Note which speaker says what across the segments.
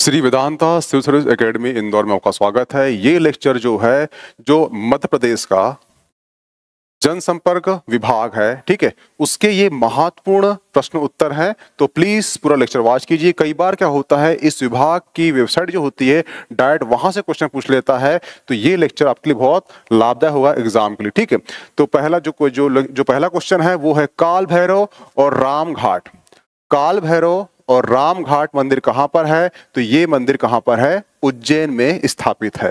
Speaker 1: Shri Vedanta civil service academy Indore में आपका स्वागत है ये लेक्चर जो है जो मध्य प्रदेश का जनसंपर्क विभाग है ठीक है उसके ये महत्वपूर्ण प्रश्न उत्तर हैं तो प्लीज पूरा लेक्चर वॉच कीजिए कई बार क्या होता है इस विभाग की वेबसाइट जो होती है डायरेक्ट वहां से क्वेश्चन पूछ लेता है तो ये लेक्चर आपके लिए बहुत लाभदायक होगा एग्जाम के लिए ठीक है तो पहला जो जो जो पहला क्वेश्चन है वो है काल भैरव और राम घाट काल भैरव और राम घाट मंदिर कहां पर है तो ये मंदिर कहां पर है उज्जैन में स्थापित है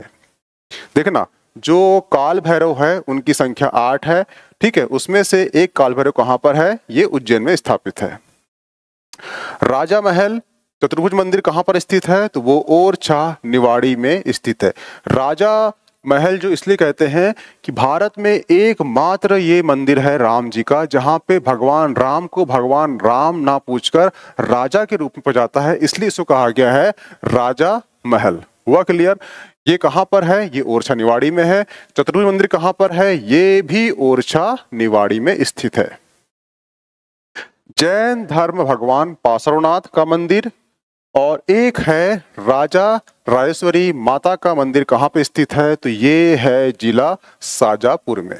Speaker 1: देखना जो काल भैरव है उनकी संख्या आठ है ठीक है उसमें से एक काल भैरव कहां पर है ये उज्जैन में स्थापित है राजा महल चतुर्भुज मंदिर कहां पर स्थित है तो वो ओरछा निवाड़ी में स्थित है राजा महल जो इसलिए कहते हैं कि भारत में एकमात्र ये मंदिर है राम जी का जहाँ पे भगवान राम को भगवान राम ना पूछकर राजा के रूप में पूजाता है इसलिए इसको कहा गया है राजा महल हुआ क्लियर ये कहाँ पर है ये ओरछा निवाड़ी में है चतुर्भुज मंदिर कहाँ पर है ये भी ओरछा निवाड़ी में स्थित है जैन धर्म भगवान पासरोनाथ का मंदिर और एक है राजा राजेश्वरी माता का मंदिर कहाँ पे स्थित है तो ये है जिला साजापुर में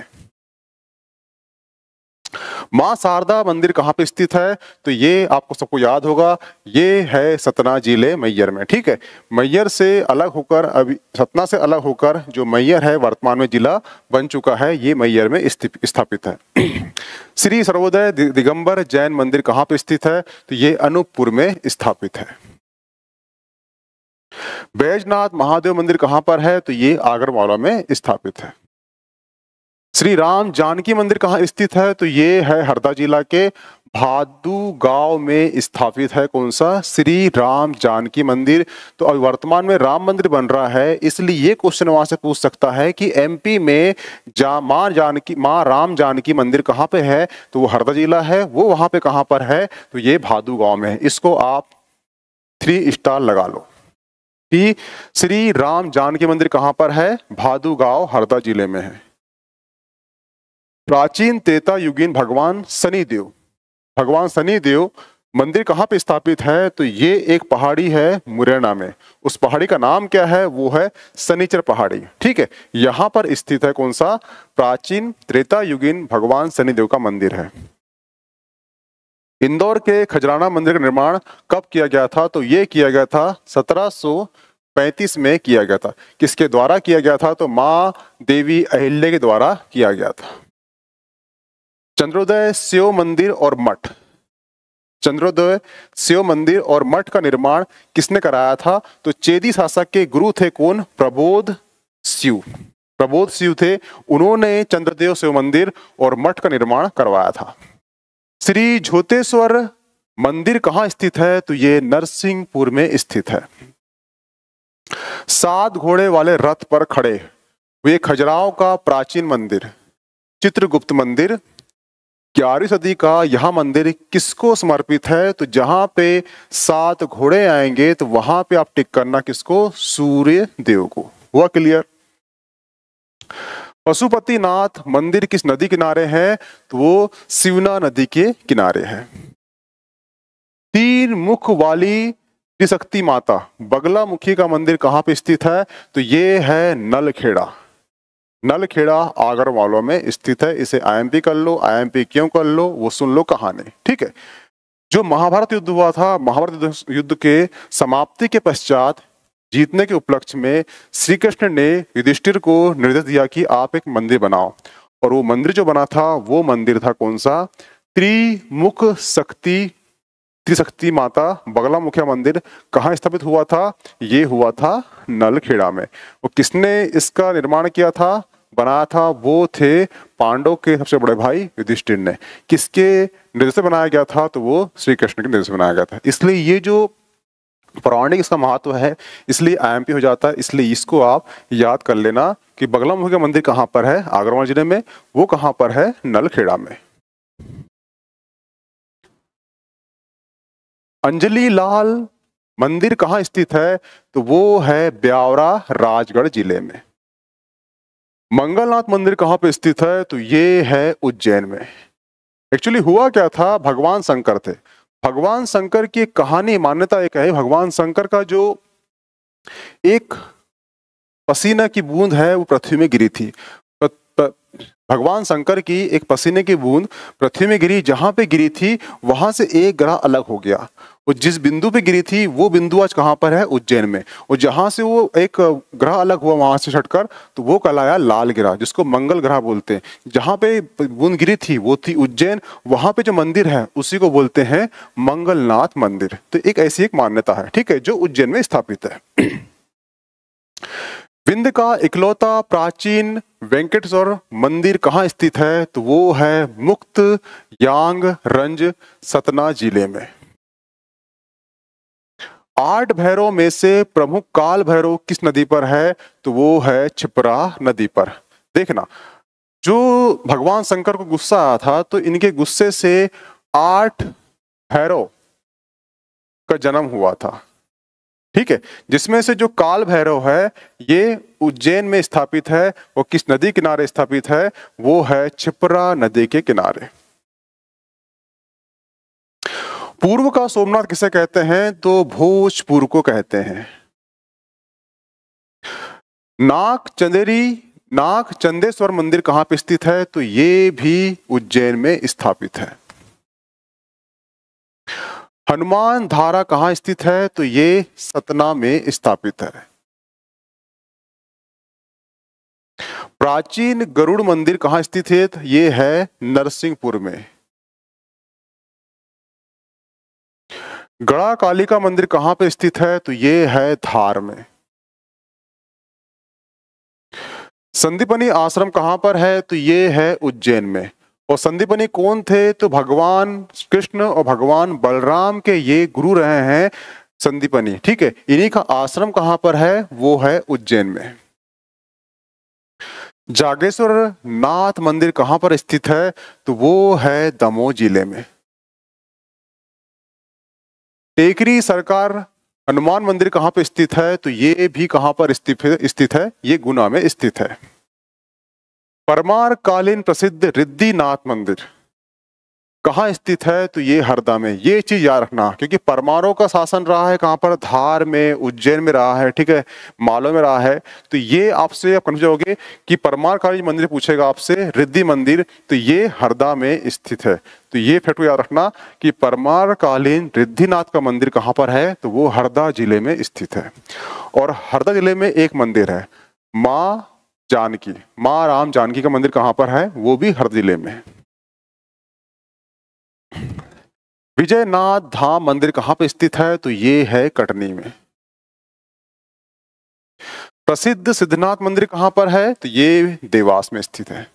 Speaker 1: माँ शारदा मंदिर कहाँ पे स्थित है तो ये आपको सबको याद होगा ये है सतना जिले मैयर में ठीक है मैयर से अलग होकर अभी सतना से अलग होकर जो मैयर है वर्तमान में जिला बन चुका है ये मैयर में स्थापित है श्री सर्वोदय दिगंबर जैन मंदिर कहाँ पे स्थित है तो ये अनूपपुर में स्थापित है बैजनाथ महादेव मंदिर कहाँ पर है तो ये आगरमाला में स्थापित है श्री राम जानकी मंदिर कहाँ स्थित है तो ये है हरदा जिला के भादू गांव में स्थापित है कौन सा श्री राम जानकी मंदिर तो अभी वर्तमान में राम मंदिर बन रहा है इसलिए ये क्वेश्चन वहां से पूछ सकता है कि एमपी में जा माँ जानकी माँ राम जानकी मंदिर कहाँ पे है तो वो हरदा जिला है वो वहां पे कहाँ पर है तो ये भादू गांव में है इसको आप थ्री स्टार लगा लो कि श्री राम जानकी मंदिर कहां पर है भादु गांव हरदा जिले में है प्राचीन त्रेता युगीन भगवान शनिदेव भगवान शनिदेव मंदिर कहाँ पे स्थापित है तो ये एक पहाड़ी है मुरैना में उस पहाड़ी का नाम क्या है वो है सनीचर पहाड़ी ठीक है यहां पर स्थित है कौन सा प्राचीन त्रेता युगीन भगवान शनिदेव का मंदिर है इंदौर के खजराना मंदिर का निर्माण कब किया गया था तो ये किया गया था 1735 में किया गया था किसके द्वारा किया गया था तो माँ देवी अहिल्य के द्वारा किया गया था चंद्रोदय शिव मंदिर और मठ चंद्रोदय शिव मंदिर और मठ का निर्माण किसने कराया था तो चेदी शासक के गुरु थे कौन प्रबोध शिव प्रबोध शिव थे उन्होंने चंद्रदेव शिव मंदिर और मठ का निर्माण करवाया था श्री झोतेश्वर मंदिर कहाँ स्थित है तो ये नरसिंहपुर में स्थित है सात घोड़े वाले रथ पर खड़े वे खजराओं का प्राचीन मंदिर चित्रगुप्त मंदिर ग्यारहवीं सदी का यह मंदिर किसको समर्पित है तो जहां पे सात घोड़े आएंगे तो वहां पे आप टिक करना किसको सूर्य देव को हुआ क्लियर पशुपतिनाथ मंदिर किस नदी किनारे है तो वो शिवना नदी के किनारे है तीन मुख वाली त्रिशक्ति माता बगला मुखी का मंदिर कहाँ पे स्थित है तो ये है नलखेड़ा नलखेड़ा आगर वालों में स्थित है इसे आईएमपी कर लो आईएमपी क्यों कर लो वो सुन लो कहानी ठीक है जो महाभारत युद्ध हुआ था महाभारत युद्ध के समाप्ति के पश्चात जीतने के उपलक्ष्य में श्री कृष्ण ने युधिष्ठिर को निर्देश दिया कि आप एक मंदिर बनाओ और वो मंदिर जो बना था वो मंदिर था कौन सा त्रिमुख शक्ति त्रिशक्ति माता बगला मुखिया मंदिर कहाँ स्थापित हुआ था ये हुआ था नलखेड़ा में वो किसने इसका निर्माण किया था बनाया था वो थे पांडव के सबसे बड़े भाई युधिष्ठिर ने किसके निर्देश बनाया गया था तो वो श्री कृष्ण के निर्देश बनाया गया था इसलिए ये जो पौराणिक इसका महत्व है इसलिए आई हो जाता है इसलिए इसको आप याद कर लेना कि बगला मुखी का मंदिर कहाँ पर है आगरवाल जिले में वो कहाँ पर है नलखेड़ा में अंजलि लाल मंदिर कहाँ स्थित है तो वो है ब्यावरा राजगढ़ जिले में मंगलनाथ मंदिर कहाँ पे स्थित है तो ये है उज्जैन में एक्चुअली हुआ क्या था भगवान शंकर थे भगवान शंकर की कहानी मान्यता एक है भगवान शंकर का जो एक पसीना की बूंद है वो पृथ्वी में गिरी थी भगवान शंकर की एक पसीने की बूंद पृथ्वी में गिरी जहां पे गिरी थी वहां से एक ग्रह अलग हो गया वो जिस बिंदु पे गिरी थी वो बिंदु आज कहाँ पर है उज्जैन में और जहां से वो एक ग्रह अलग हुआ वहां से छटकर तो वो कहलाया लाल ग्रह जिसको मंगल ग्रह बोलते हैं जहां पे बूंद गिरी थी वो थी उज्जैन वहां पे जो मंदिर है उसी को बोलते हैं मंगलनाथ मंदिर तो एक ऐसी एक मान्यता है ठीक है जो उज्जैन में स्थापित है विंद का इकलौता प्राचीन वेंकटेश्वर मंदिर कहाँ स्थित है तो वो है मुक्त यांग रंज सतना जिले में आठ भैरव में से प्रमुख काल भैरव किस नदी पर है तो वो है छिपरा नदी पर देखना जो भगवान शंकर को गुस्सा आया था तो इनके गुस्से से आठ भैरव का जन्म हुआ था ठीक है जिसमें से जो काल भैरव है ये उज्जैन में स्थापित है और किस नदी किनारे स्थापित है वो है छिपरा नदी के किनारे
Speaker 2: पूर्व का सोमनाथ किसे कहते हैं तो भोजपुर को कहते हैं नाक
Speaker 1: चंदेरी नाक चंदेश्वर मंदिर कहां पर स्थित है तो ये भी उज्जैन में
Speaker 2: स्थापित है हनुमान धारा कहां स्थित है तो ये सतना में स्थापित है
Speaker 1: प्राचीन गरुड़ मंदिर कहां स्थित है तो ये है नरसिंहपुर में
Speaker 2: गड़ा काली का मंदिर कहाँ पे स्थित है तो ये है धार में
Speaker 1: संदीपनी आश्रम कहां पर है तो ये है उज्जैन में और संदीपनी कौन थे तो भगवान कृष्ण और भगवान बलराम के ये गुरु रहे हैं संदीपनी ठीक है इन्हीं का आश्रम कहाँ पर है वो है उज्जैन में जागेश्वर नाथ मंदिर कहाँ पर स्थित है तो वो है दमोह जिले में टेकरी सरकार हनुमान मंदिर कहाँ पर स्थित है तो ये भी कहाँ पर स्थित है ये गुना में स्थित है परमार कालीन प्रसिद्ध रिद्धिनाथ मंदिर कहाँ स्थित है तो ये हरदा में ये चीज याद रखना क्योंकि परमारों का शासन रहा है कहाँ पर धार में उज्जैन में रहा है ठीक है मालो में रहा है तो ये आपसे आप कन्फ्यूज होगे कि परमार काली मंदिर पूछेगा आपसे रिद्धि मंदिर तो ये हरदा में स्थित है तो ये फैक्ट तो याद रखना कि परमार कालीन रिद्धिनाथ का मंदिर कहाँ पर है तो वो हरदा जिले में स्थित है और हरदा जिले में एक मंदिर है माँ जानकी माँ राम जानकी का मंदिर कहाँ पर है वो भी हर जिले में विजयनाथ धाम मंदिर कहां पे स्थित है तो ये है कटनी में प्रसिद्ध सिद्धनाथ मंदिर कहां पर है तो ये देवास में स्थित है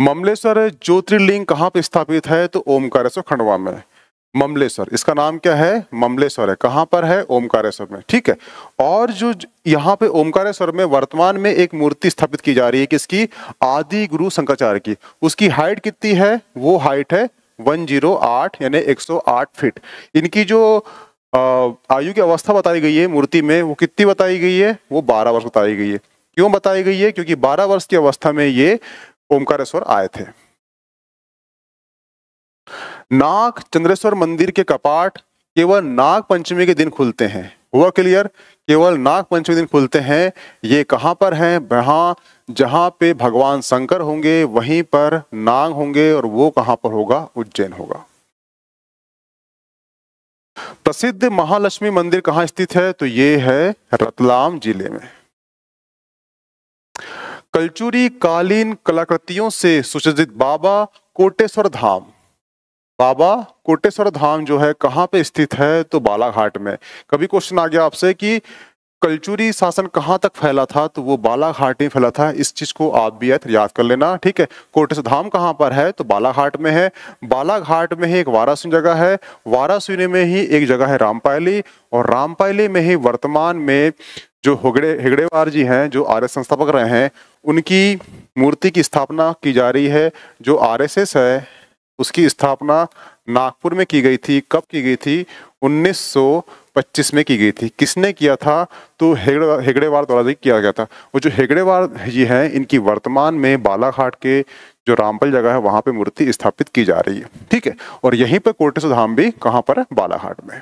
Speaker 1: ममलेश्वर ज्योतिर्लिंग कहां पर स्थापित है तो ओमकारेश्वर खंडवा में ममलेश्वर इसका नाम क्या है ममलेश्वर है कहाँ पर है ओमकारेश्वर में ठीक है और जो यहाँ पे ओमकारेश्वर में वर्तमान में एक मूर्ति स्थापित की जा रही है किसकी आदि गुरु शंकराचार्य की उसकी हाइट कितनी है वो हाइट है 108 यानी 108 फीट इनकी जो आयु की अवस्था बताई गई है मूर्ति में वो कितनी बताई गई है वो बारह वर्ष बताई गई है क्यों बताई गई है क्योंकि बारह वर्ष की अवस्था में ये ओमकारेश्वर आए थे नाग चंद्रेश्वर मंदिर के कपाट केवल नाग पंचमी के दिन खुलते हैं हुआ क्लियर केवल नाग पंचमी दिन खुलते हैं ये कहाँ पर है वहाँ जहाँ पे भगवान शंकर होंगे वहीं पर नाग होंगे और वो कहाँ पर होगा उज्जैन होगा प्रसिद्ध महालक्ष्मी मंदिर कहाँ स्थित है तो ये है रतलाम जिले में कलचुरी कालीन कलाकृतियों से सुसज्जित बाबा कोटेश्वर धाम बाबा कोटेश्वर धाम जो है कहाँ पे स्थित है तो बालाघाट में कभी क्वेश्चन आ गया आपसे कि कल्चुरी शासन कहाँ तक फैला था तो वो बालाघाट में फैला था इस चीज को आप भी याद कर लेना ठीक है कोटेश्वर धाम कहाँ पर है तो बालाघाट में है बालाघाट में ही एक वारासुन जगह है वारासुनी में ही एक जगह है रामपायली और रामपायली में ही वर्तमान में जो हुगड़े हिगड़ेवार जी हैं जो आर्य संस्थापक रहे हैं उनकी मूर्ति की स्थापना की जा रही है जो आर है उसकी स्थापना नागपुर में की गई थी कब की गई थी 1925 में की गई थी किसने किया था तो हेगड़े हेगड़ेवार द्वारा किया गया था और जो हेगड़ेवार ये हैं इनकी वर्तमान में बालाघाट के जो रामपल जगह है वहाँ पे मूर्ति स्थापित की जा रही है ठीक है और यहीं पर कोटेश्वर धाम भी कहाँ पर है बालाघाट में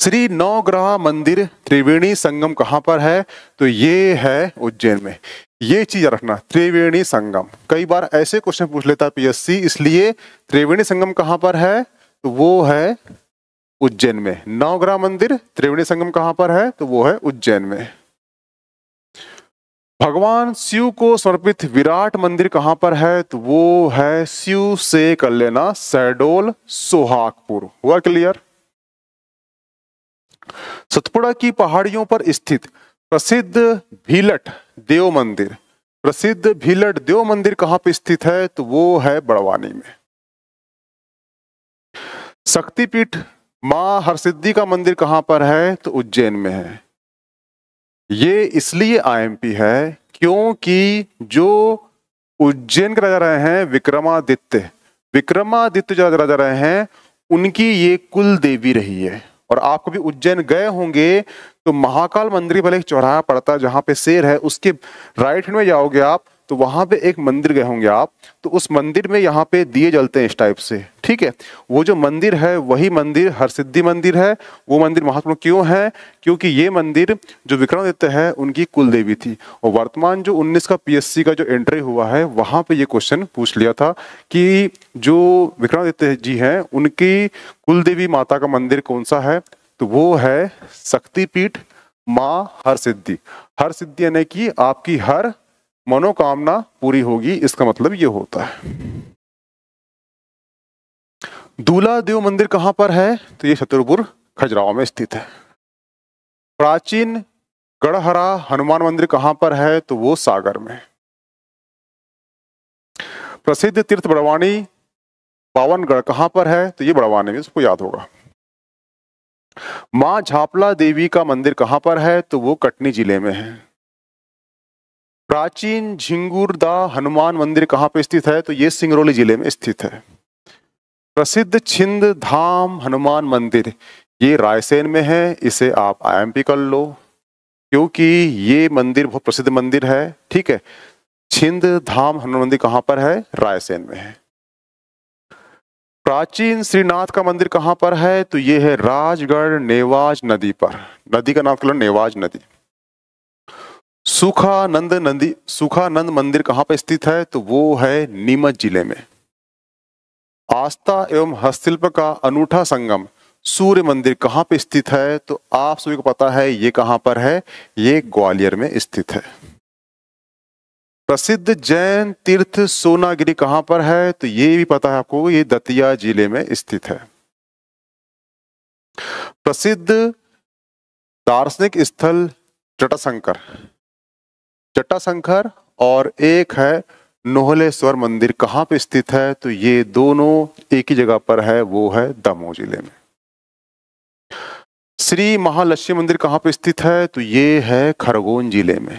Speaker 1: श्री नवग्रह मंदिर त्रिवेणी संगम कहाँ पर है तो ये है उज्जैन में ये चीज रखना त्रिवेणी संगम कई बार ऐसे क्वेश्चन पूछ लेता है पीएससी इसलिए त्रिवेणी संगम कहाँ पर है तो वो है उज्जैन में नवग्रह मंदिर त्रिवेणी संगम कहाँ पर है तो वो है उज्जैन में भगवान शिव को समर्पित विराट मंदिर कहाँ पर है तो वो है शिव से कर लेना सहडोल सोहागपुर हुआ क्लियर सतपुड़ा की पहाड़ियों पर स्थित प्रसिद्ध भीलट देव मंदिर प्रसिद्ध भीलट देव मंदिर कहां पर स्थित है तो वो है बड़वानी में शक्तिपीठ माँ हरसिद्धि का मंदिर कहां पर है तो उज्जैन में है ये इसलिए आईएमपी है क्योंकि जो उज्जैन के राजा रहे हैं विक्रमादित्य विक्रमादित्य जो राजा रहे हैं उनकी ये कुल देवी रही है और आप कभी उज्जैन गए होंगे तो महाकाल मंदिर भले एक चौराहा पड़ता है जहां पे शेर है उसके राइट हैंड में जाओगे आप तो वहाँ पे एक मंदिर गए होंगे आप तो उस मंदिर में यहाँ पे दिए जलते हैं इस टाइप से ठीक है वो जो मंदिर है वही मंदिर हर सिद्धि मंदिर है वो मंदिर महात्मा क्यों है क्योंकि ये मंदिर जो विक्रमादित्य है उनकी कुल देवी थी और वर्तमान जो 19 का पीएससी का जो एंट्री हुआ है वहाँ पे ये क्वेश्चन पूछ लिया था कि जो विक्रमादित्य जी हैं उनकी कुल देवी माता का मंदिर कौन सा है तो वो है शक्तिपीठ माँ हर सिद्धि हर सिद्धि यानी कि आपकी हर मनोकामना पूरी होगी इसका मतलब ये होता है दूल्हा देव मंदिर कहाँ पर है तो ये छतरपुर खजुराव में स्थित है प्राचीन गढ़हरा हनुमान मंदिर कहाँ पर है तो वो सागर में प्रसिद्ध तीर्थ बड़वानी पावनगढ़ कहाँ पर है तो ये बड़वानी में उसको याद होगा माँ झापला देवी का मंदिर कहाँ पर है तो वो कटनी जिले में है प्राचीन झिंगुरदा हनुमान मंदिर कहाँ पे स्थित है तो ये सिंगरौली जिले में स्थित है प्रसिद्ध छिंद धाम हनुमान मंदिर ये रायसेन में है इसे आप आईएमपी कर लो क्योंकि ये मंदिर बहुत प्रसिद्ध मंदिर है ठीक है छिंद धाम हनुमान मंदिर कहाँ पर है रायसेन में है प्राचीन श्रीनाथ का मंदिर कहाँ पर है तो ये है राजगढ़ नेवाज नदी पर नदी का नाम तो नेवाज नदी सुखानंद नंदी सुखानंद मंदिर कहां पर स्थित है तो वो है नीमच जिले में आस्था एवं हस्तशिल्प का अनूठा संगम सूर्य मंदिर कहाँ पर स्थित है तो आप सभी को पता है ये कहाँ पर है ये ग्वालियर में स्थित है प्रसिद्ध जैन तीर्थ सोनागिरी कहाँ पर है तो ये भी पता है आपको ये दतिया जिले में स्थित है प्रसिद्ध दार्शनिक स्थल जटाशंकर जटाशंकर और एक है नोहलेश्वर मंदिर कहाँ पे स्थित है तो ये दोनों एक ही जगह पर है वो है दमोह जिले में श्री महालक्ष्मी मंदिर कहाँ पे स्थित है तो ये है खरगोन जिले में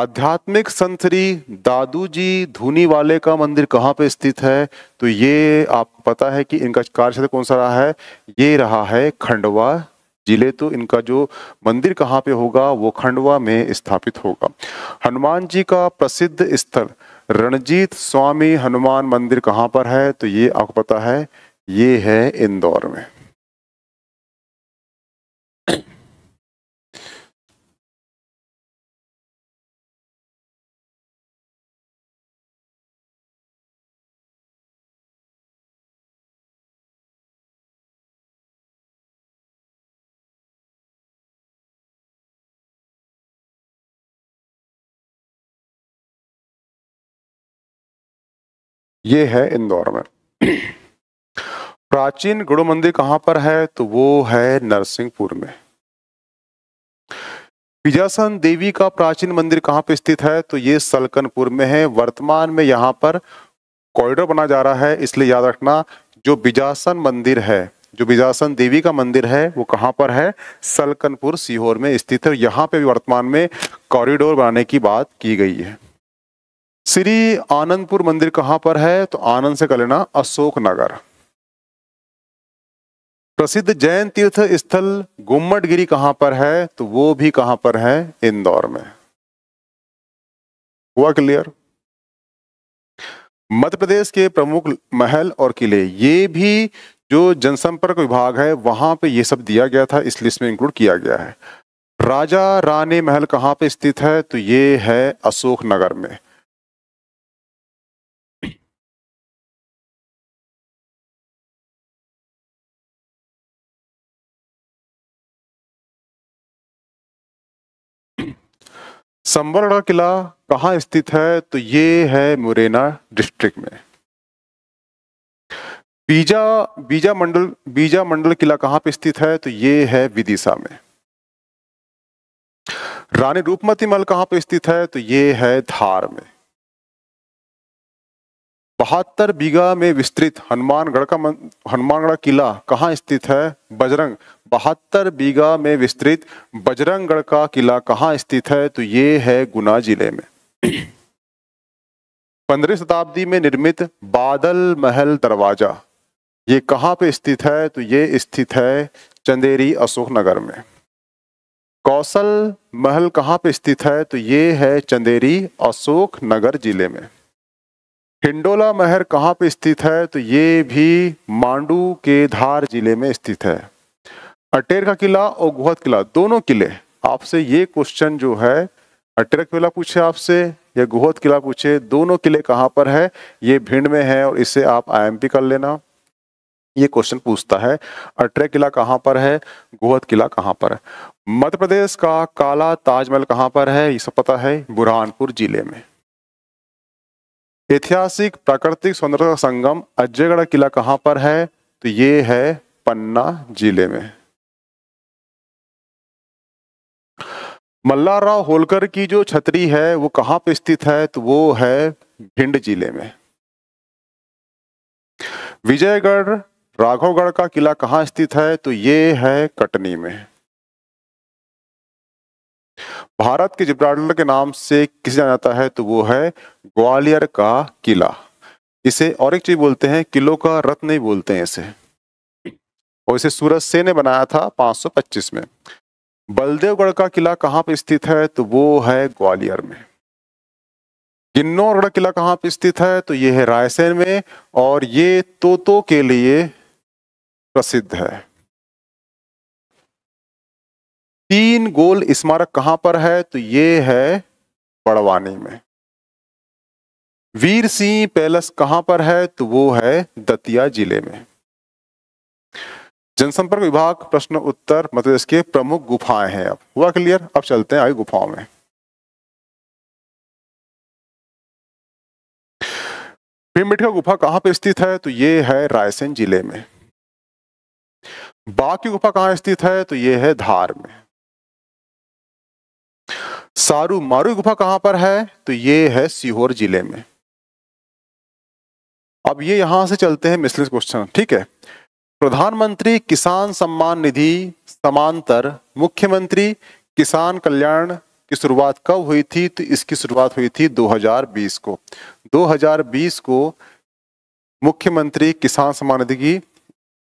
Speaker 1: आध्यात्मिक संत श्री दादू जी धूनी वाले का मंदिर कहाँ पे स्थित है तो ये आपको पता है कि इनका कार्य क्षेत्र कौन सा रहा है ये रहा है खंडवा जिले तो इनका जो मंदिर कहाँ पे होगा वो खंडवा में स्थापित होगा हनुमान जी का प्रसिद्ध स्थल रणजीत स्वामी हनुमान मंदिर कहाँ पर है तो ये आपको पता है ये है इंदौर
Speaker 2: में ये है इंदौर में प्राचीन गुरु मंदिर
Speaker 1: कहाँ पर है तो वो है नरसिंहपुर में बिजासन देवी का प्राचीन मंदिर कहाँ पर स्थित है तो ये सलकनपुर में है वर्तमान में यहां पर कॉरिडोर बना जा रहा है इसलिए याद रखना जो बिजासन मंदिर है जो बिजासन देवी का मंदिर है वो कहाँ पर है सलकनपुर सीहोर में स्थित है यहाँ पे भी वर्तमान में कॉरिडोर बनाने की बात की गई है श्री आनंदपुर मंदिर कहां पर है तो आनंद से कर लेना अशोक नगर प्रसिद्ध जैन तीर्थ स्थल गुम्मट गिरी कहां पर है तो वो भी कहां पर है इंदौर में हुआ क्लियर मध्य प्रदेश के प्रमुख महल और किले ये भी जो जनसंपर्क विभाग है वहां पे ये सब दिया गया था इस लिस्ट में इंक्लूड किया गया है राजा रानी
Speaker 2: महल कहां पे स्थित है तो ये है अशोक नगर में संवर्ण किला कहाँ स्थित है तो ये है मुरैना
Speaker 1: डिस्ट्रिक्ट में बीजा बीजा मंडल बीजा मंडल किला कहाँ पे स्थित है तो ये है विदिशा में रानी रूपमती महल कहाँ पे स्थित है तो ये है धार में बहत्तर बीघा में विस्तृत हनुमानगढ़ का हनुमानगढ़ किला कहाँ स्थित है बजरंग बहत्तर बीघा में विस्तृत बजरंगगढ़ का किला कहाँ स्थित है तो ये है गुना जिले में पंद्रह शताब्दी में निर्मित बादल महल दरवाजा ये कहाँ पे स्थित है तो ये स्थित है चंदेरी अशोक नगर में कौशल महल कहाँ पे स्थित है तो ये है चंदेरी अशोक नगर जिले में हिंडोला महल कहाँ पे स्थित है तो ये भी मांडू के धार जिले में स्थित है अटेर का किला और गुहत किला दोनों किले आपसे ये क्वेश्चन जो है अटेर किला पूछे आपसे या गुहत किला पूछे दोनों किले कहाँ पर है ये भिंड में है और इसे आप आईएमपी कर लेना ये क्वेश्चन पूछता है अटरे किला कहाँ पर है गोहत किला कहाँ पर है मध्य प्रदेश का काला ताजमहल कहाँ पर है ये सब पता है बुरहानपुर जिले में ऐतिहासिक प्राकृतिक सौंदर्य संगम अजयगढ़ किला कहाँ पर है तो ये है पन्ना जिले में मल्लाराव होलकर की जो छतरी है वो कहाँ पे स्थित है तो वो है भिंड जिले
Speaker 2: में विजयगढ़ राघवगढ़ का किला कहाँ स्थित है तो ये है कटनी में
Speaker 1: भारत के जिब्राल्टर के नाम से किसे जाना जाता है तो वो है ग्वालियर का किला इसे और एक चीज बोलते हैं किलो का रत्न नहीं बोलते हैं इसे और इसे सूरज से ने बनाया था 525 में बलदेवगढ़ का किला कहाँ पर स्थित है तो वो है ग्वालियर में किन्नौरगढ़ किला कहाँ पर स्थित है तो ये है रायसेन में और ये तोतो के लिए प्रसिद्ध
Speaker 2: है तीन गोल स्मारक कहाँ पर है तो ये है बड़वानी में वीर
Speaker 1: सिंह पैलेस कहाँ पर है तो वो है दतिया जिले में
Speaker 2: जनसंपर्क विभाग प्रश्न उत्तर मध्यप्रदेश के प्रमुख गुफाएं हैं अब हुआ क्लियर अब चलते हैं आगे गुफाओं में भीमबेटका गुफा कहां पर स्थित है तो ये है रायसेन जिले में
Speaker 1: बाघ की गुफा कहां स्थित है तो ये है धार में सारू मारू गुफा कहां पर है तो ये है सीहोर जिले में अब ये यहां से चलते हैं मिसलिस क्वेश्चन ठीक है प्रधानमंत्री किसान सम्मान निधि समांतर मुख्यमंत्री किसान कल्याण की शुरुआत कब हुई थी तो इसकी शुरुआत हुई थी 2020 को 2020 को मुख्यमंत्री किसान सम्मान निधि की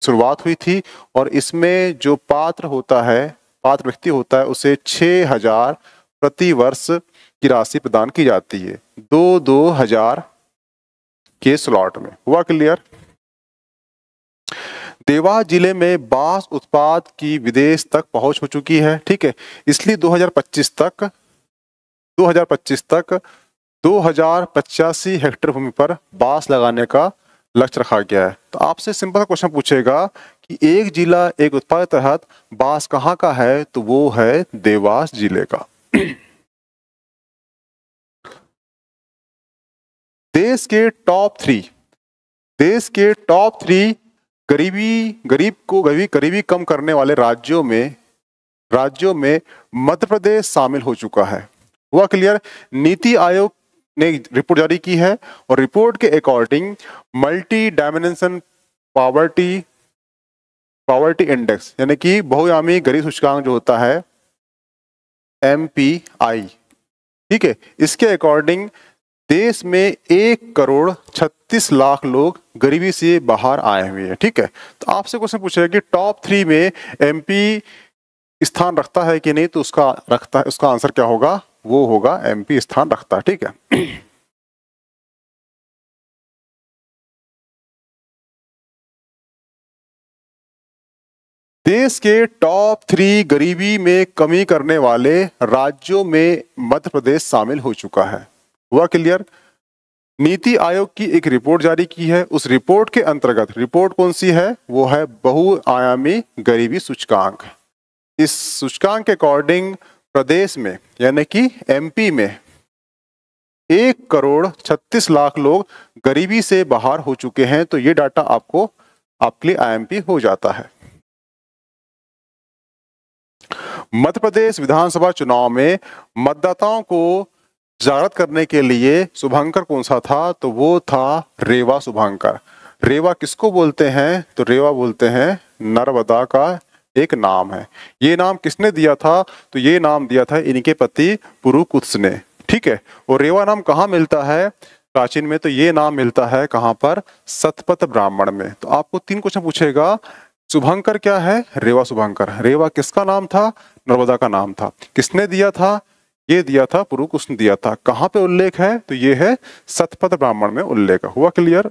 Speaker 1: शुरुआत हुई थी और इसमें जो पात्र होता है पात्र व्यक्ति होता है उसे 6000 हजार प्रति वर्ष की राशि प्रदान की जाती है दो दो हजार के स्लॉट में हुआ क्लियर देवास जिले में बांस उत्पाद की विदेश तक पहुंच हो चुकी है ठीक है इसलिए 2025 तक 2025 तक दो हजार पचासी हेक्टेयर भूमि पर बांस लगाने का लक्ष्य रखा गया है तो आपसे सिंपल क्वेश्चन पूछेगा कि एक जिला एक उत्पाद के तहत बांस कहाँ का है तो वो है देवास जिले का
Speaker 2: देश के टॉप थ्री देश के टॉप थ्री गरीबी गरीब को
Speaker 1: गरीबी गरीबी कम करने वाले राज्यों में राज्यों में मध्य प्रदेश शामिल हो चुका है हुआ क्लियर नीति आयोग ने रिपोर्ट जारी की है और रिपोर्ट के according multi dimension poverty poverty index यानी कि बहुयामी गरीब सूचकांक जो होता है एम ठीक है इसके अकॉर्डिंग देश में एक करोड़ छत्तीस लाख लोग गरीबी से बाहर आए हुए हैं ठीक है तो आपसे क्वेश्चन पूछेगा कि टॉप थ्री में एमपी स्थान रखता है कि नहीं तो उसका रखता है उसका आंसर
Speaker 2: क्या होगा वो होगा एमपी स्थान रखता है ठीक है देश के टॉप थ्री गरीबी में कमी करने वाले राज्यों
Speaker 1: में मध्य प्रदेश शामिल हो चुका है हुआ क्लियर नीति आयोग की एक रिपोर्ट जारी की है उस रिपोर्ट के अंतर्गत रिपोर्ट कौन सी है वो है बहुआयामी गरीबी सूचकांक इस सूचकांक के अकॉर्डिंग प्रदेश में यानी कि एमपी में एक करोड़ छत्तीस लाख लोग गरीबी से बाहर हो चुके हैं तो ये डाटा आपको आपके लिए आई हो जाता है मध्य प्रदेश विधानसभा चुनाव में मतदाताओं को तजारत करने के लिए शुभंकर कौन सा था तो वो था रेवा शुभंकर रेवा किसको बोलते हैं तो रेवा बोलते हैं नर्मदा का एक नाम है ये नाम किसने दिया था तो ये नाम दिया था इनके पति पुरुकुत्स ने ठीक है और रेवा नाम कहाँ मिलता है प्राचीन में तो ये नाम मिलता है कहाँ पर सतपथ ब्राह्मण में तो आपको तीन क्वेश्चन पूछेगा शुभंकर क्या है रेवा शुभंकर रेवा किसका नाम था नर्मदा का नाम था किसने दिया था ये दिया था पुरुक उसने दिया था कहाँ पे उल्लेख है तो ये है सतपथ ब्राह्मण में उल्लेख हुआ क्लियर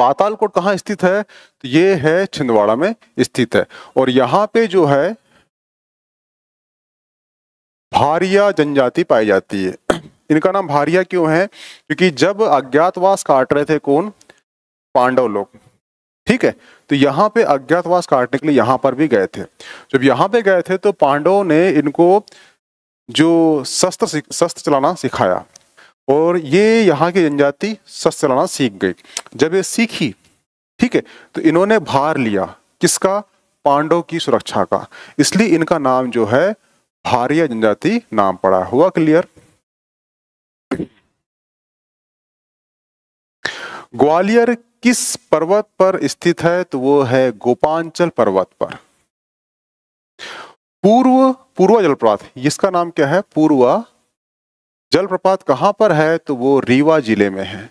Speaker 1: पाताल कोट कहाँ स्थित है तो ये है छिंदवाड़ा में स्थित है और यहाँ पे जो है भारिया जनजाति पाई जाती है इनका नाम भारिया क्यों है क्योंकि जब अज्ञातवास काट रहे थे कौन पांडव लोग ठीक है तो यहाँ पे अज्ञातवास काटने के लिए यहाँ पर भी गए थे जब यहाँ पे गए थे तो पांडवों ने इनको जो शस्त्र शस्त्र चलाना सिखाया और ये यहाँ की जनजाति शस्त्र चलाना सीख गई जब ये सीखी ठीक है तो इन्होंने भार लिया किसका पांडव की सुरक्षा का इसलिए इनका नाम जो है भारिया जनजाति नाम पड़ा हुआ क्लियर
Speaker 2: ग्वालियर किस पर्वत पर स्थित है तो वो है गोपांचल पर्वत पर
Speaker 1: पूर्व पूर्वा जलप्रपात इसका नाम क्या है पूर्वा जलप्रपात कहां पर है तो वो रीवा जिले में है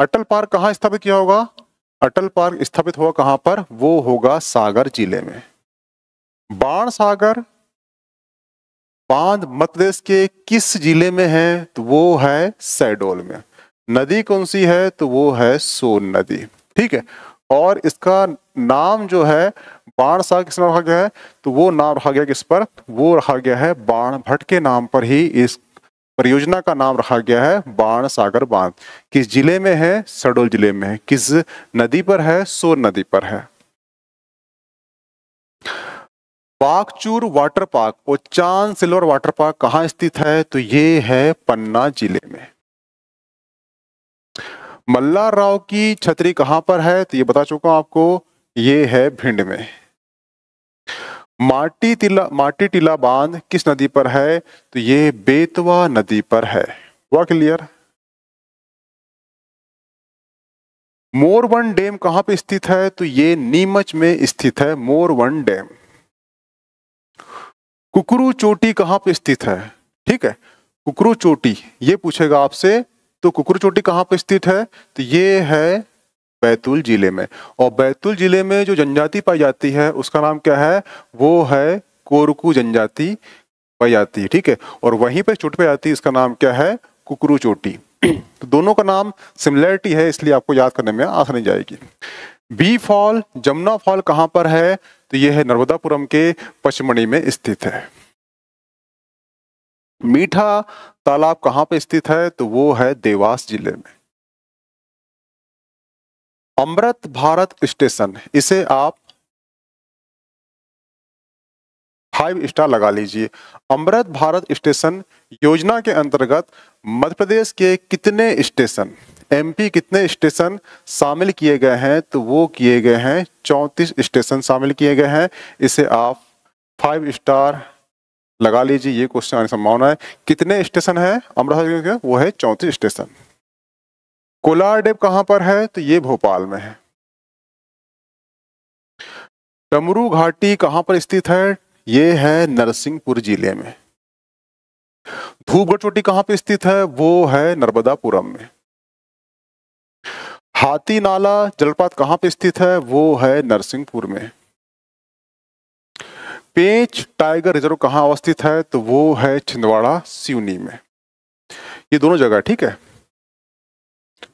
Speaker 1: अटल पार्क कहां स्थापित किया होगा अटल पार्क स्थापित हुआ कहां पर वो होगा सागर जिले में बाण सागर बांध मध्य प्रदेश के किस जिले में है तो वो है सैडोल में नदी कौन सी है तो वो है सोन नदी ठीक है और इसका नाम जो है बाण सा किस नाम रखा गया है तो वो नाम रखा गया किस पर वो रखा गया है बाण भट्ट के नाम पर ही इस परियोजना का नाम रखा गया है बाण सागर बांध किस जिले में है सडोल जिले में है किस नदी पर है सोन नदी पर है बागचूर वाटर पार्क और चांद सिल्वर वाटर पार्क कहाँ स्थित है तो ये है पन्ना जिले में मल्ला राव की छतरी कहां पर है तो ये बता चुका हूं आपको ये है भिंड में माटी टीला माटी टीला बांध किस नदी पर है तो ये बेतवा नदी पर है वह क्लियर मोरवन डैम कहां पे स्थित है तो ये नीमच में स्थित है मोरवन डैम कुकरू चोटी कहां पे स्थित है ठीक है कुकरू चोटी ये पूछेगा आपसे तो चोटी कहाँ पर स्थित है तो ये है बैतूल जिले में और बैतूल जिले में जो जनजाति पाई जाती है उसका नाम क्या है वो है कोरकू जनजाति पाई जाती है ठीक है और वहीं पर चोट पे जाती है इसका नाम क्या है कुकरू चोटी तो दोनों का नाम सिमिलरिटी है इसलिए आपको याद करने में आसानी जाएगी बी फॉल जमुना फॉल कहाँ पर है तो ये है नर्मदापुरम के पचमणी में स्थित है मीठा तालाब कहां पे स्थित है तो वो है देवास जिले में अमृत भारत स्टेशन इसे आप फाइव स्टार लगा लीजिए अमृत भारत स्टेशन योजना के अंतर्गत मध्य प्रदेश के कितने स्टेशन एमपी कितने स्टेशन शामिल किए गए हैं तो वो किए गए हैं चौंतीस स्टेशन शामिल किए गए हैं इसे आप फाइव स्टार लगा लीजिए ये क्वेश्चन आने संभावना है कितने स्टेशन है अमरावती के वो है चौंतीस स्टेशन कोलार डेप कहां पर है तो ये भोपाल में है टमरू घाटी कहां पर स्थित है ये है नरसिंहपुर जिले में धूपगढ़ चोटी कहां पर स्थित है वो है नर्मदापुरम में हाथी नाला जलपात कहां पर स्थित है वो है नरसिंहपुर में पेंच टाइगर रिजर्व कहाँ अवस्थित है तो वो है छिंदवाड़ा सिवनी में ये दोनों जगह ठीक है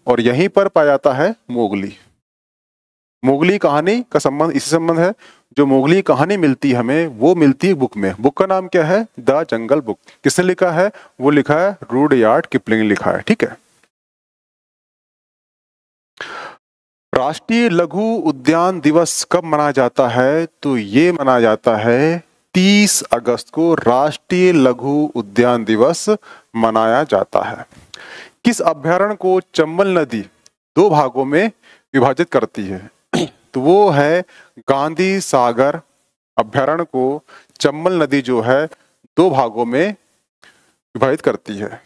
Speaker 1: और यहीं पर पाया जाता है मोगली मोगली कहानी का संबंध इसी संबंध है जो मोगली कहानी मिलती है हमें वो मिलती है बुक में बुक का नाम क्या है द जंगल बुक किसने लिखा है वो लिखा है रूड यार्ड किपलिंग लिखा है ठीक है राष्ट्रीय लघु उद्यान दिवस कब मनाया जाता है तो ये मनाया जाता है 30 अगस्त को राष्ट्रीय लघु उद्यान दिवस मनाया जाता है किस अभ्यारण को चंबल नदी दो भागों में विभाजित करती है तो वो है गांधी सागर अभ्यारण को चंबल नदी जो है दो भागों में विभाजित करती है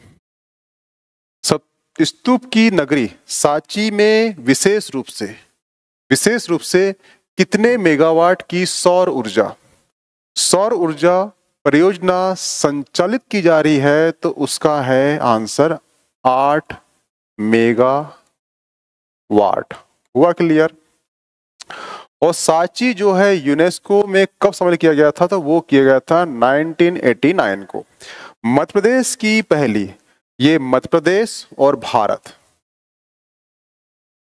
Speaker 1: स्तूप की नगरी सांची में विशेष रूप से विशेष रूप से कितने मेगावाट की सौर ऊर्जा सौर ऊर्जा परियोजना संचालित की जा रही है तो उसका है आंसर आठ मेगा वाट हुआ क्लियर और सांची जो है यूनेस्को में कब शामिल किया गया था तो वो किया गया था 1989 को मध्य प्रदेश की पहली ये मध्य प्रदेश और भारत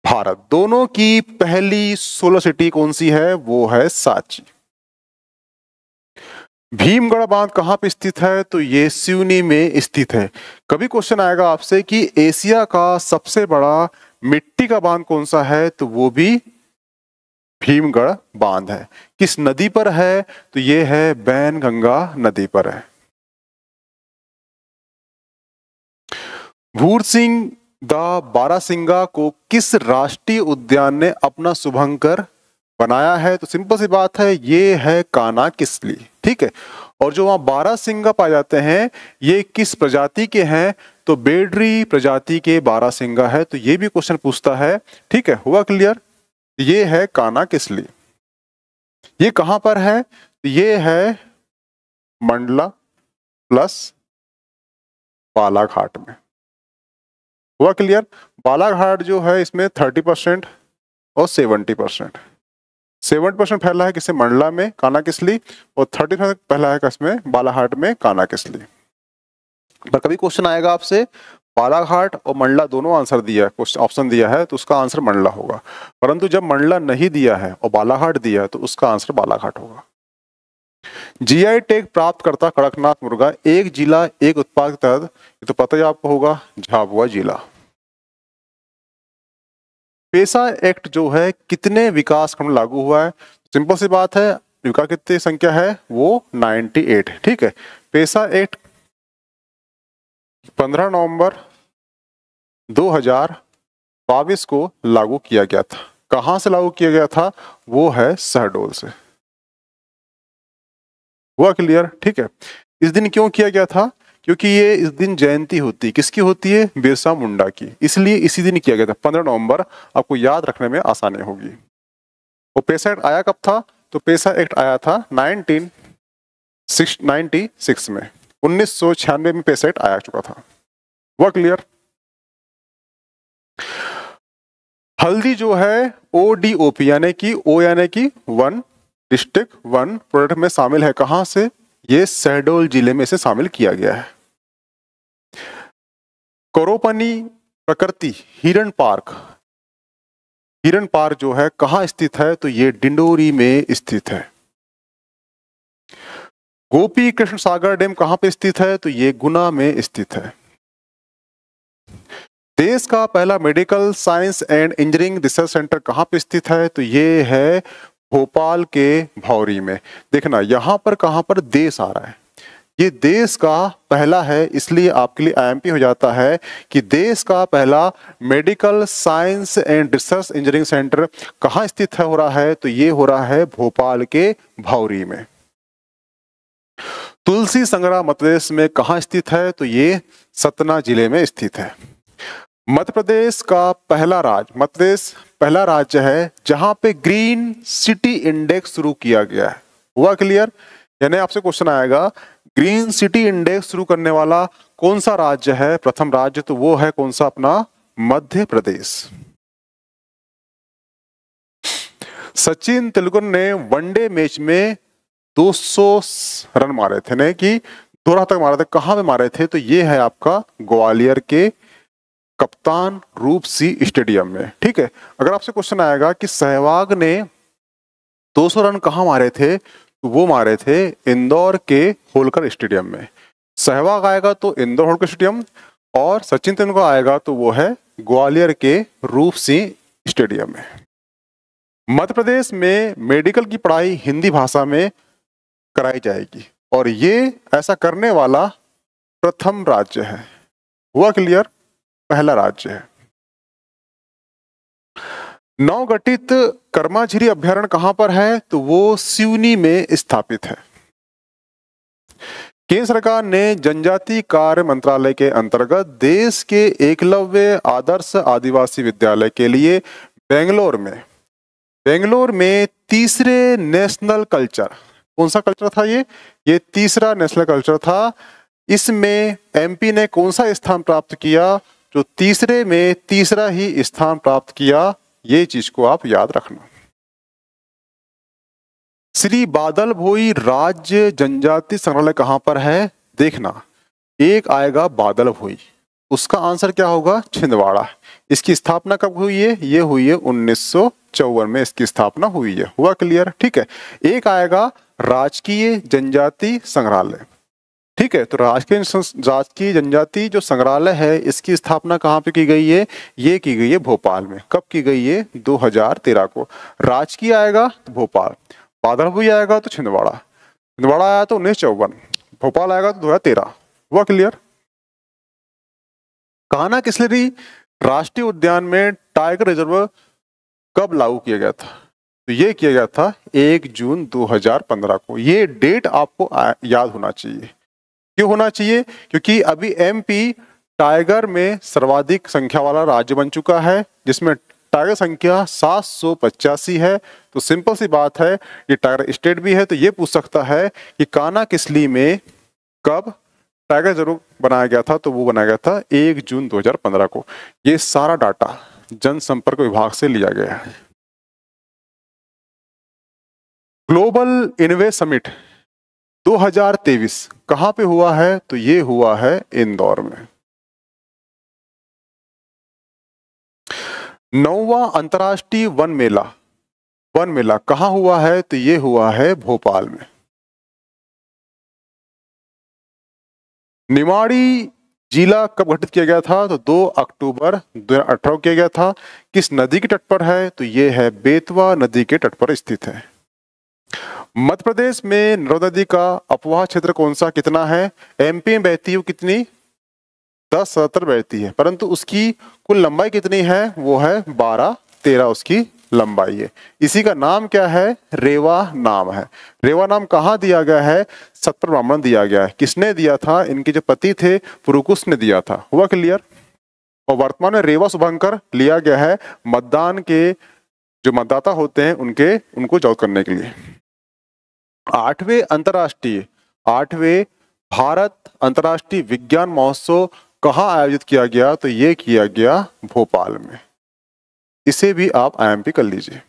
Speaker 1: भारत दोनों की पहली सोलर सिटी कौन सी है वो है सांची भीमगढ़ बांध कहां पे स्थित है तो ये सिवनी में स्थित है कभी क्वेश्चन आएगा आपसे कि एशिया का सबसे बड़ा मिट्टी का बांध कौन सा है तो वो भी भीमगढ़ बांध है किस नदी पर है तो ये है बैन गंगा नदी पर है भूर सिंह दा बारासिंगा को किस राष्ट्रीय उद्यान ने अपना शुभंकर बनाया है तो सिंपल सी बात है ये है काना किसली ठीक है और जो बारा बारासिंगा पाए जाते हैं ये किस प्रजाति के हैं तो बेडरी प्रजाति के बारासिंगा है तो ये भी क्वेश्चन पूछता है ठीक है हुआ क्लियर ये है काना किसली ये कहां पर है तो
Speaker 2: ये है मंडला प्लस बालाघाट में हुआ क्लियर बालाघाट जो है इसमें थर्टी
Speaker 1: परसेंट और सेवेंटी परसेंट सेवेंटी परसेंट फैला है किसे मंडला में काना किसली और थर्टी परसेंट फैला है किसमें बालाघाट में काना किसली पर तो कभी क्वेश्चन आएगा आपसे बालाघाट और मंडला दोनों आंसर दिया है क्वेश्चन ऑप्शन दिया है तो उसका आंसर मंडला होगा परंतु जब मंडला नहीं दिया है और बालाघाट दिया है तो उसका आंसर बालाघाट होगा जीआई टैग प्राप्त करता कड़कनाथ मुर्गा एक जिला एक उत्पाद के तहत ये तो पता ही आपको होगा झाबुआ जिला पेशा एक्ट जो है कितने विकास खंड लागू हुआ है सिंपल सी बात है विका कितनी संख्या है वो 98 ठीक है पेशा एक्ट 15 नवंबर दो हजार को लागू किया गया था कहां से लागू किया गया था वो है शहडोल से हुआ क्लियर ठीक है इस दिन क्यों किया गया था क्योंकि ये इस दिन जयंती होती है किसकी होती है बिरसा मुंडा की इसलिए इसी दिन किया गया था पंद्रह नवंबर आपको याद रखने में आसानी होगी वो पेशा एक्ट आया कब था तो पेशा एक्ट आया था
Speaker 2: नाइनटीन सिक्स नाइनटी सिक्स में उन्नीस सौ छियानवे में पेशा एक्ट आया चुका था वह क्लियर हल्दी
Speaker 1: जो है ओ डी ओ पी यानी कि ओ यानी कि वन डिस्ट्रिक्ट वन प्रोडक्ट में शामिल है कहां से ये शहडोल जिले में इसे शामिल किया गया है कोरोपनी प्रकृति हिरण पार्क हिरण पार्क जो है कहां स्थित है तो ये डिंडोरी में स्थित है गोपी कृष्ण सागर डैम कहां पे स्थित है तो ये गुना में स्थित है देश का पहला medical science and engineering research centre कहाँ पे स्थित है तो ये है भोपाल के भौरी में देखना यहां पर कहां पर देश आ रहा है ये देश का पहला है इसलिए आपके लिए आईएमपी हो जाता है कि देश का पहला medical science and research engineering centre कहाँ स्थित है हो रहा है तो ये हो रहा है भोपाल के भौरी में तुलसी संग्रह मध्य प्रदेश में कहा स्थित है तो ये सतना जिले में स्थित है मध्य प्रदेश का पहला राज मध्य प्रदेश पहला राज्य है जहां पे ग्रीन सिटी इंडेक्स शुरू किया गया है हुआ क्लियर यानी आपसे क्वेश्चन आएगा ग्रीन सिटी इंडेक्स शुरू करने वाला कौन सा राज्य है प्रथम राज्य तो वो है कौन सा अपना मध्य प्रदेश सचिन तेलुगुन ने वनडे मैच में 200 रन मारे थे ने कि दो तक मारे थे कहां पे मारे थे तो ये है आपका ग्वालियर के कप्तान रूप सी स्टेडियम में ठीक है अगर आपसे क्वेश्चन आएगा कि सहवाग ने 200 रन कहाँ मारे थे तो वो मारे थे इंदौर के होलकर स्टेडियम में सहवाग आएगा तो इंदौर होलकर स्टेडियम और सचिन तेंदुलकर आएगा तो वो है ग्वालियर के रूप सिंह स्टेडियम में मध्य प्रदेश में मेडिकल की पढ़ाई हिंदी भाषा में कराई जाएगी और ये ऐसा करने वाला प्रथम राज्य है हुआ क्लियर पहला राज्य है नवगठित कर्माझिरी अभ्यारण कहां पर है तो वो सिवनी में स्थापित है केंद्र सरकार ने जनजाति कार्य मंत्रालय के अंतर्गत देश के एकलव्य आदर्श आदिवासी विद्यालय के लिए बेंगलोर में बेंगलोर में तीसरे नेशनल कल्चर कौन सा कल्चर था ये ये तीसरा नेशनल कल्चर था इसमें एमपी ने कौन सा स्थान प्राप्त किया जो तीसरे में तीसरा ही स्थान प्राप्त किया ये चीज को आप याद रखना श्री बादल भोई राज्य जनजाति संग्रहालय कहां पर है देखना एक आएगा बादल भोई उसका आंसर क्या होगा छिंदवाड़ा इसकी स्थापना कब हुई है ये हुई है उन्नीस में इसकी स्थापना हुई है हुआ क्लियर ठीक है एक आएगा राजकीय जनजाति संग्रहालय ठीक है तो राजकीय राजकीय जनजाति जो संग्रहालय है इसकी स्थापना कहाँ पे की गई है ये की गई है भोपाल में कब की गई है 2013 को राजकीय आएगा तो भोपाल भी आएगा तो छिंदवाड़ा छिंदवाड़ा आया तो उन्नीस चौवन भोपाल आएगा तो दो हजार तेरह हुआ क्लियर कहाना किसलरी राष्ट्रीय उद्यान में टाइगर रिजर्व कब लागू किया गया था तो ये किया गया था 1 जून 2015 को ये डेट आपको याद होना चाहिए क्यों होना चाहिए क्योंकि अभी एमपी टाइगर में सर्वाधिक संख्या वाला राज्य बन चुका है जिसमें टाइगर संख्या सात है तो सिंपल सी बात है ये टाइगर स्टेट भी है तो ये पूछ सकता है कि काना किसली में कब टाइगर जरूर बनाया गया था तो वो बनाया गया था एक जून 2015 को ये सारा डाटा जनसंपर्क विभाग से लिया गया है ग्लोबल इन्वेस्ट समिट
Speaker 2: 2023 कहां पे हुआ है तो ये हुआ है इंदौर में नौवा अंतर्राष्ट्रीय वन मेला वन मेला कहां हुआ है तो ये हुआ है भोपाल में निमाड़ी जिला कब गठित किया गया था तो 2 अक्टूबर 2018 किया गया था किस नदी के तट पर
Speaker 1: है तो ये है बेतवा नदी के तट पर स्थित है मध्य प्रदेश में नर्मदा नदी का अपवाह क्षेत्र कौन सा कितना है एमपी में बहती है कितनी दस सतर बहती है परंतु उसकी कुल लंबाई कितनी है वो है बारह तेरह उसकी लंबाई है इसी का नाम क्या है रेवा नाम है रेवा नाम कहाँ दिया गया है सतपर ब्राह्मण दिया गया है किसने दिया था इनके जो पति थे पुरुकुश ने दिया था हुआ क्लियर और वर्तमान में रेवा शुभंकर लिया गया है मतदान के जो मतदाता होते हैं उनके उनको जॉब करने के लिए आठवें अंतर्राष्ट्रीय आठवें भारत अंतर्राष्ट्रीय विज्ञान महोत्सव कहाँ आयोजित किया गया तो ये किया गया भोपाल में इसे भी आप आई कर लीजिए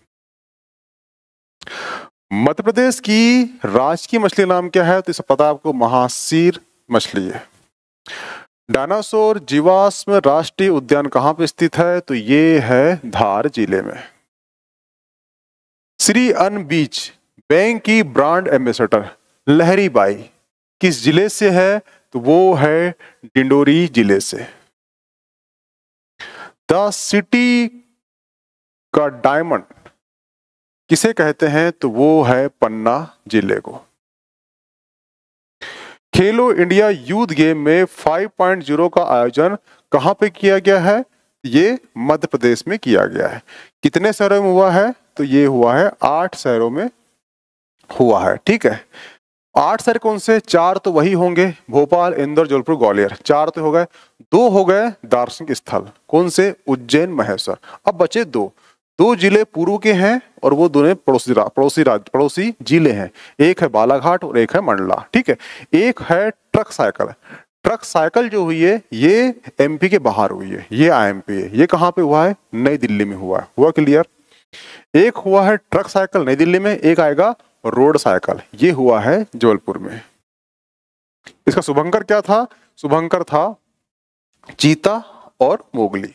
Speaker 1: मध्य प्रदेश की राजकीय मछली नाम क्या है तो इसे पता आपको महासीर मछली है डायनासोर जीवाश्म राष्ट्रीय उद्यान कहाँ पर स्थित है तो ये है धार जिले में श्री अन बीच बैंक की ब्रांड एम्बेसडर लहरी बाई किस जिले से है तो वो है डिंडोरी जिले से द सिटी का डायमंड किसे कहते हैं तो वो है पन्ना जिले को खेलो इंडिया यूथ गेम में 5.0 का आयोजन कहां पे किया गया है ये मध्य प्रदेश में किया गया है कितने शहरों में हुआ है तो ये हुआ है आठ शहरों में हुआ है ठीक है आठ शहर कौन से चार तो वही होंगे भोपाल इंदौर जबलपुर ग्वालियर चार तो हो गए दो हो गए दार्शनिक स्थल कौन से उज्जैन महेश्वर अब बचे दो दो जिले पूर्व के हैं और वो दोनों पड़ोसी रा, पड़ोसी राज्य पड़ोसी जिले हैं एक है बालाघाट और एक है मंडला ठीक है एक है ट्रक साइकिल ट्रक साइकिल जो हुई है ये एमपी के बाहर हुई है ये आईएमपी है ये कहाँ पे हुआ है नई दिल्ली में हुआ है हुआ क्लियर एक हुआ है ट्रक साइकिल नई दिल्ली में एक आएगा रोड साइकिल ये हुआ
Speaker 2: है जबलपुर में इसका शुभंकर क्या था शुभंकर था चीता और मोगली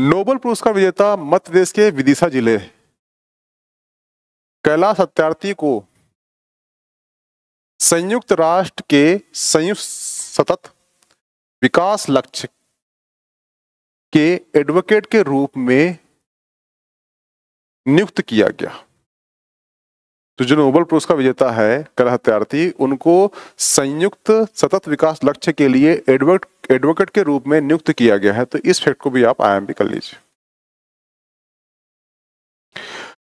Speaker 2: नोबल पुरस्कार विजेता मध्य प्रदेश के विदिशा जिले कैलाश सत्यार्थी को संयुक्त राष्ट्र के संयुक्त सतत विकास लक्ष्य
Speaker 1: के एडवोकेट के रूप में नियुक्त किया गया तो जो नोबल पुरस्कार का विजेता है कला हत्यार्थी उनको संयुक्त सतत विकास लक्ष्य के लिए एडवोकेट एडवोकेट के रूप में नियुक्त किया गया है तो इस फैक्ट को भी आप भी कर लीजिए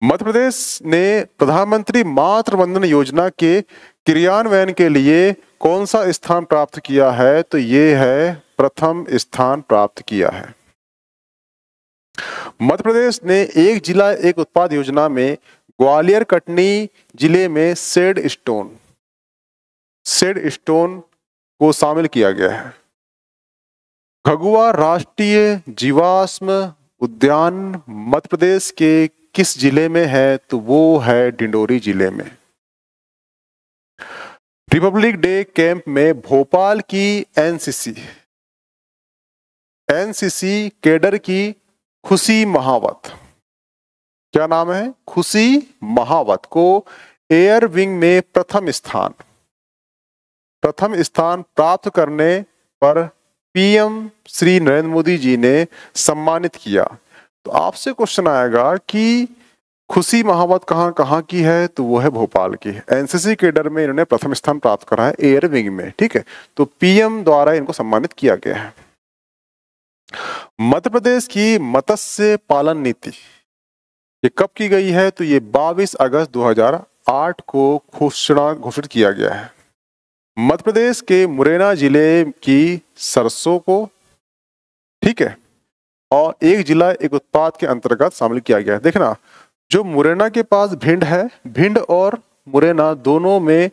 Speaker 1: मध्य प्रदेश ने प्रधानमंत्री मातृ वंदन योजना के क्रियान्वयन के लिए कौन सा स्थान प्राप्त किया है तो ये है प्रथम स्थान प्राप्त किया है मध्य प्रदेश ने एक जिला एक उत्पाद योजना में ग्वालियर कटनी जिले में सेड स्टोन सेड स्टोन को शामिल किया गया है खगुआ राष्ट्रीय जीवाश्म उद्यान मध्य प्रदेश के किस जिले में है तो वो है डिंडोरी जिले में रिपब्लिक डे कैंप में भोपाल की एनसीसी एनसीसी केडर की खुशी महावत क्या नाम है खुशी महावत को एयर विंग में प्रथम स्थान प्रथम स्थान प्राप्त करने पर पीएम श्री नरेंद्र मोदी जी ने सम्मानित किया तो आपसे क्वेश्चन आएगा कि खुशी महावत कहाँ कहाँ की है तो वो है भोपाल की एनसीसी केडर में इन्होंने प्रथम स्थान प्राप्त करा है एयर विंग में ठीक है तो पीएम द्वारा इनको सम्मानित किया गया है मध्य प्रदेश की मत्स्य पालन नीति ये कब की गई है तो ये 22 अगस्त 2008 को घोषणा घोषित किया गया है मध्य प्रदेश के मुरैना जिले की सरसों को ठीक है और एक जिला एक उत्पाद के अंतर्गत शामिल किया गया है देखना जो मुरैना के पास भिंड है भिंड और मुरैना दोनों में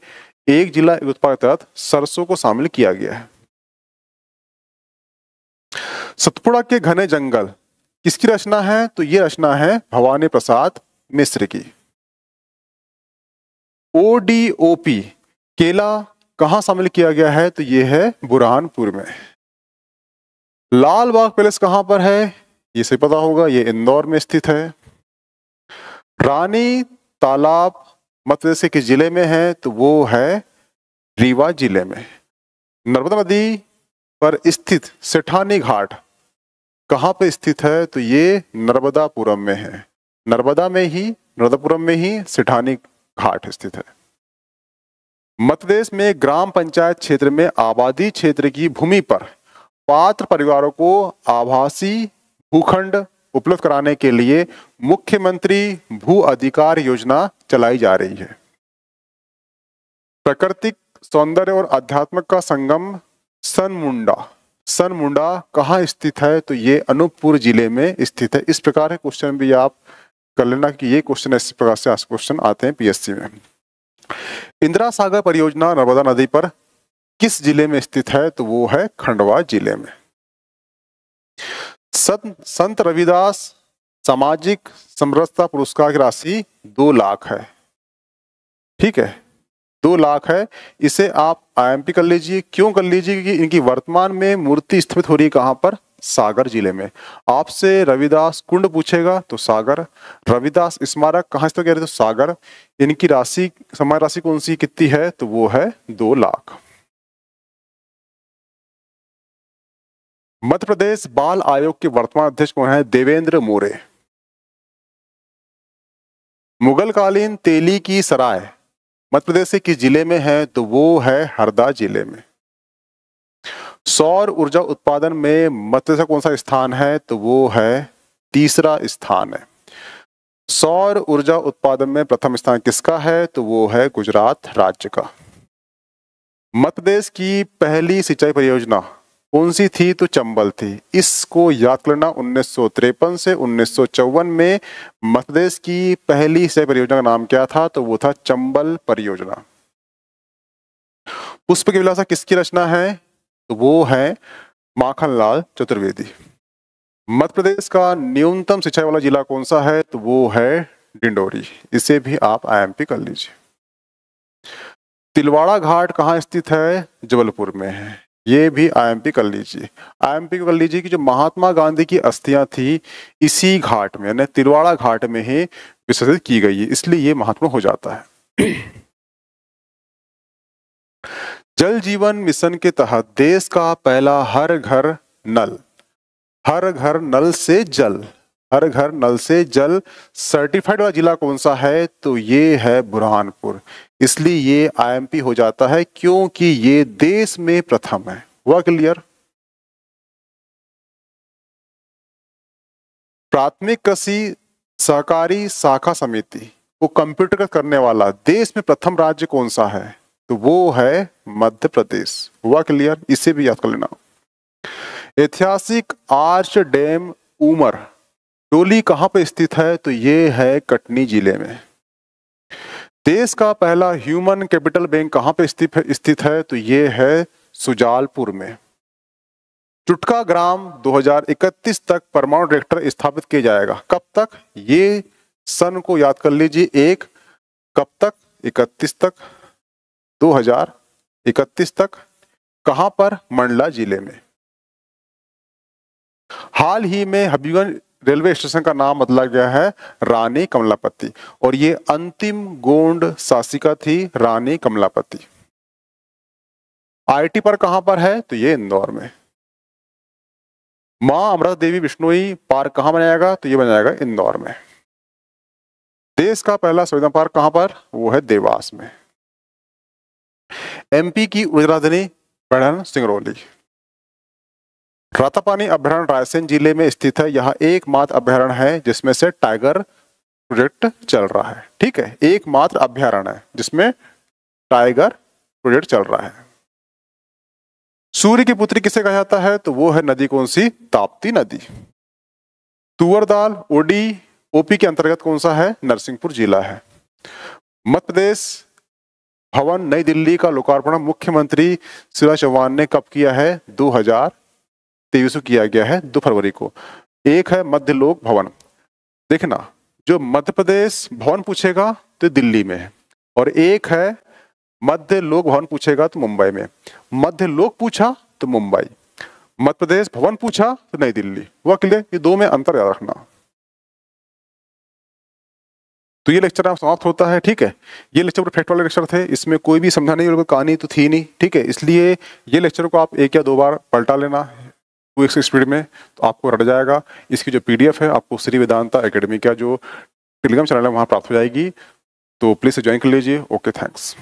Speaker 1: एक जिला एक उत्पाद के तहत सरसों को शामिल किया गया है सतपुड़ा के घने जंगल किसकी रचना है तो ये रचना है भवानी प्रसाद मिश्र की ओडीओपी ओ पी केला कहा शामिल किया गया है तो ये है बुरहानपुर में लाल बाग पैलेस कहां पर है ये सही पता होगा ये इंदौर में स्थित है रानी तालाब मध्य के जिले में है तो वो है रीवा जिले में नर्मदा नदी पर स्थित सेठानी घाट कहाँ पर स्थित है तो ये नर्मदापुरम में है नर्मदा में ही नर्मदापुरम में ही सिठानी घाट स्थित है मध्य प्रदेश में ग्राम पंचायत क्षेत्र में आबादी क्षेत्र की भूमि पर पात्र परिवारों को आभासी भूखंड उपलब्ध कराने के लिए मुख्यमंत्री भू अधिकार योजना चलाई जा रही है प्राकृतिक सौंदर्य और आध्यात्मिक का संगम सनमुंडा सन मुंडा कहाँ स्थित है तो ये अनूपपुर जिले में स्थित है इस प्रकार के क्वेश्चन भी आप कर लेना कि ये क्वेश्चन इस प्रकार से क्वेश्चन आते हैं पीएससी में इंदिरा सागर परियोजना नर्मदा नदी पर किस जिले में स्थित है तो वो है खंडवा जिले में संत संत रविदास सामाजिक समरसता पुरस्कार की राशि दो लाख है ठीक है दो लाख है इसे आप आईएमपी कर लीजिए क्यों कर लीजिए कि इनकी वर्तमान में मूर्ति स्थापित हो रही है कहाँ पर सागर जिले में आपसे रविदास कुंड पूछेगा तो सागर रविदास स्मारक कहाँ स्थित कह रहे तो सागर इनकी राशि समय राशि कौन सी कितनी है तो वो है दो लाख
Speaker 2: मध्य प्रदेश बाल आयोग के वर्तमान अध्यक्ष कौन है देवेंद्र मोरे
Speaker 1: मुगल कालीन तेली की सराय मध्य प्रदेश से किस जिले में है तो वो है हरदा जिले में सौर ऊर्जा उत्पादन में मध्य प्रदेश का कौन सा स्थान है तो वो है तीसरा स्थान है सौर ऊर्जा उत्पादन में प्रथम स्थान किसका है तो वो है गुजरात राज्य का मध्य प्रदेश की पहली सिंचाई परियोजना कौन सी थी तो चंबल थी इसको याद करना उन्नीस से उन्नीस में मध्य प्रदेश की पहली सह परियोजना का नाम क्या था तो वो था चंबल परियोजना पुष्प की विलासा किसकी रचना है तो वो है माखनलाल चतुर्वेदी मध्य प्रदेश का न्यूनतम सिंचाई वाला जिला कौन सा है तो वो है डिंडोरी इसे भी आप आईएमपी कर लीजिए तिलवाड़ा घाट कहाँ स्थित है जबलपुर में है ये भी आईएमपी कर लीजिए आईएमपी कर लीजिए कि जो महात्मा गांधी की अस्थियां थी इसी घाट में यानी तिरवाड़ा घाट में ही विसर्जित की गई है इसलिए ये महात्मा हो जाता है जल जीवन मिशन के तहत देश का पहला हर घर नल हर घर नल से जल हर घर नल से जल सर्टिफाइड वाला जिला कौन सा है तो ये है बुरहानपुर इसलिए ये आईएमपी हो जाता है क्योंकि ये
Speaker 2: देश में प्रथम है हुआ क्लियर प्राथमिक कृषि सहकारी शाखा समिति
Speaker 1: को कंप्यूटर करने वाला देश में प्रथम राज्य कौन सा है तो वो है मध्य प्रदेश हुआ क्लियर इसे भी याद कर लेना ऐतिहासिक आर्च डैम उमर डोली कहाँ पे स्थित है तो ये है कटनी जिले में देश का पहला ह्यूमन कैपिटल बैंक कहाँ पे स्थित है तो ये है सुजालपुर में चुटका ग्राम 2031 तक परमाणु रिएक्टर स्थापित किया जाएगा कब तक ये सन को याद कर लीजिए एक कब तक 31 तक 2031 तक कहां पर मंडला जिले में हाल ही में हबीगंज रेलवे स्टेशन का नाम बदला गया है रानी कमलापति और ये अंतिम गोंड शासिका थी रानी कमलापति आईटी पर कहां पर है तो ये इंदौर में मां अमृत देवी विष्णुई पार्क कहां बनाएगा तो ये बनाएगा इंदौर में देश का पहला संविधान पार्क कहां पर वो है देवास में एमपी की उजराधनी बढ़न सिंगरौली रातापानी अभ्यारण रायसेन जिले में स्थित है यहाँ एकमात्र अभ्यारण है जिसमें से टाइगर प्रोजेक्ट चल रहा है ठीक है एकमात्र अभ्यारण है जिसमें टाइगर प्रोजेक्ट चल रहा है सूर्य की पुत्री किसे कहा जाता है तो वो है नदी कौन सी ताप्ती नदी तुअरदाल ओडी ओपी के अंतर्गत कौन सा है नरसिंहपुर जिला है मध्य प्रदेश भवन नई दिल्ली का लोकार्पण मुख्यमंत्री शिवराज चौहान ने कब किया है तेईस किया गया है दो फरवरी को एक है मध्य लोक भवन देखना जो मध्य प्रदेश भवन पूछेगा तो दिल्ली में है और एक है मध्य लोक भवन पूछेगा तो मुंबई में मध्य लोक पूछा तो मुंबई मध्य प्रदेश भवन पूछा तो नई दिल्ली वह क्लियर ये दो में अंतर याद रखना तो ये लेक्चर समाप्त होता है ठीक है ये लेक्चर पूरे फैक्ट वाले लेक्चर थे इसमें कोई भी समझाने नहीं कहानी तो थी नहीं ठीक है इसलिए ये लेक्चर को आप एक या दो बार पलटा लेना टू एक्स स्पीड में तो आपको रट जाएगा इसकी जो पीडीएफ है आपको श्री वेदांता एकेडमी का जो टेलीग्राम चैनल है वहाँ प्राप्त हो जाएगी तो प्लीज़ ज्वाइन कर लीजिए ओके थैंक्स